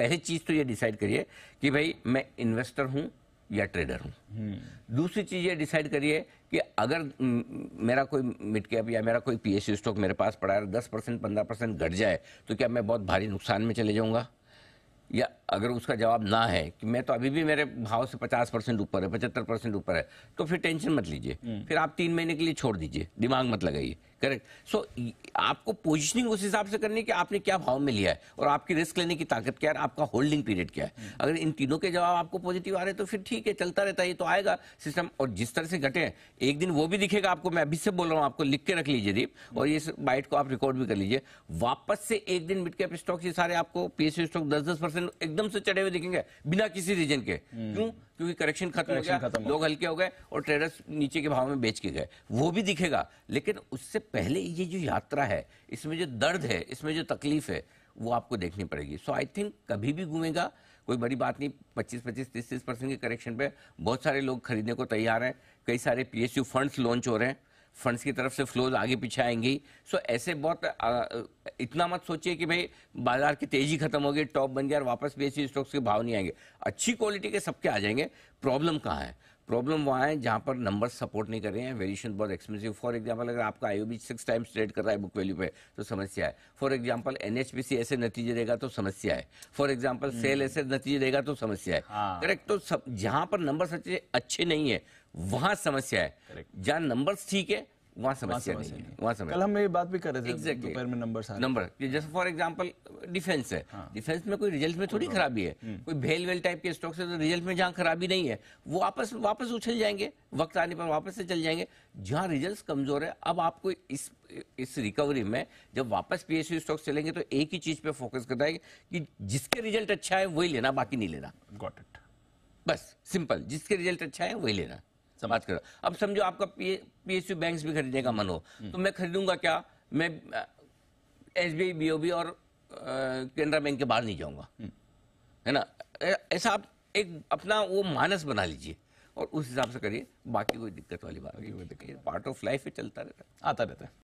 पहली चीज़ तो ये डिसाइड करिए कि भाई मैं इन्वेस्टर हूं या ट्रेडर हूं हम्म। दूसरी चीज़ ये डिसाइड करिए कि अगर मेरा कोई मिड कैप या मेरा कोई पी स्टॉक मेरे पास पड़ा है दस परसेंट पंद्रह परसेंट घट जाए तो क्या मैं बहुत भारी नुकसान में चले जाऊँगा या अगर उसका जवाब ना है कि मैं तो अभी भी मेरे भाव से पचास परसेंट ऊपर है पचहत्तर परसेंट ऊपर है तो फिर टेंशन मत लीजिए हम्म। फिर आप तीन महीने के लिए छोड़ दीजिए दिमाग मत लगाइए करेक्ट सो so, आपको पोजीशनिंग उस हिसाब से करनी है कि आपने क्या भाव में लिया है और आपकी रिस्क लेने की ताकत क्या है आपका होल्डिंग पीरियड क्या है हम्म। अगर इन तीनों के जवाब आपको पॉजिटिव आ रहे हैं तो फिर ठीक है चलता रहता है ये तो आएगा सिस्टम और जिस तरह से घटे हैं एक दिन वो भी दिखेगा आपको मैं अभी से बोल रहा हूँ आपको लिख के रख लीजिए दीप और ये बाइट को आप रिकॉर्ड भी कर लीजिए वापस से एक दिन मिड कैप स्टॉक ये सारे आपको पी स्टॉक दस दस परसेंट एकदम से चढ़े हुए दिखेंगे बिना किसी रीजन के हम्म। क्यों क्योंकि करेक्शन खत्म हो गया लोग हल्के हो गए और ट्रेडर्स नीचे के भाव में बेच के गए वो भी दिखेगा लेकिन उससे पहले ये जो यात्रा है इसमें जो दर्द है इसमें जो तकलीफ है वो आपको देखनी पड़ेगी सो आई थिंक कभी भी घूमेगा कोई बड़ी बात नहीं 25 पच्चीस तीस तीस परसेंट के करेक्शन पे बहुत सारे लोग खरीदने को तैयार हैं कई सारे पीएसयू फंड्स लॉन्च हो रहे हैं फंड्स की तरफ से फ्लोज आगे पीछे आएंगी सो ऐसे बहुत आ, इतना मत सोचिए कि भाई बाजार की तेजी खत्म हो गई टॉप बन गया और वापस भी ऐसी e स्टॉक्स के भाव नहीं आएंगे अच्छी क्वालिटी के सबके आ जाएंगे प्रॉब्लम कहाँ है प्रॉब्लम वहाँ है जहाँ पर नंबर सपोर्ट नहीं कर रहे हैं वेरिएशन बहुत एक्सपेंसिव फॉर एग्जांपल अगर आपका I B six times trade कर रहा है बुक वैल्यू पे तो समस्या है फॉर एग्जांपल एनएचपीसी ऐसे नतीजे देगा तो समस्या है फॉर एग्जांपल सेल ऐसे नतीजे देगा तो समस्या है करेक्ट हाँ। तो सब जहाँ पर नंबर सच्चे अच्छे नहीं है वहां समस्या है जहां नंबर्स ठीक है वहां समस्या नहीं, है वहां समस्या कल हम ये बात भी कर रहे थे एग्जैक्टली में नंबर नंबर जैसे फॉर एग्जांपल डिफेंस है डिफेंस हाँ। में कोई रिजल्ट में थोड़ी हाँ। खराबी है हम्म। कोई भेल वेल टाइप के स्टॉक्स है तो रिजल्ट में जहां खराबी नहीं है वो वापस वापस उछल जाएंगे वक्त आने पर वापस से चल जाएंगे जहां रिजल्ट कमजोर है अब आपको इस इस रिकवरी में जब वापस पीएसयू स्टॉक्स चलेंगे तो एक ही चीज पे फोकस करता है कि जिसके रिजल्ट अच्छा है वही लेना बाकी नहीं लेना गॉट इट बस सिंपल जिसके रिजल्ट अच्छा है वही लेना समाज कर अब समझो आपका पी एस यू बैंक भी खरीदने का मन हो तो मैं खरीदूंगा क्या मैं S B I B O B और केनरा बैंक के बाहर नहीं जाऊंगा है ना ऐसा आप एक अपना वो मानस बना लीजिए और उस हिसाब से करिए बाकी कोई दिक्कत वाली बात नहीं पार्ट ऑफ लाइफ ही चलता रहता है आता रहता है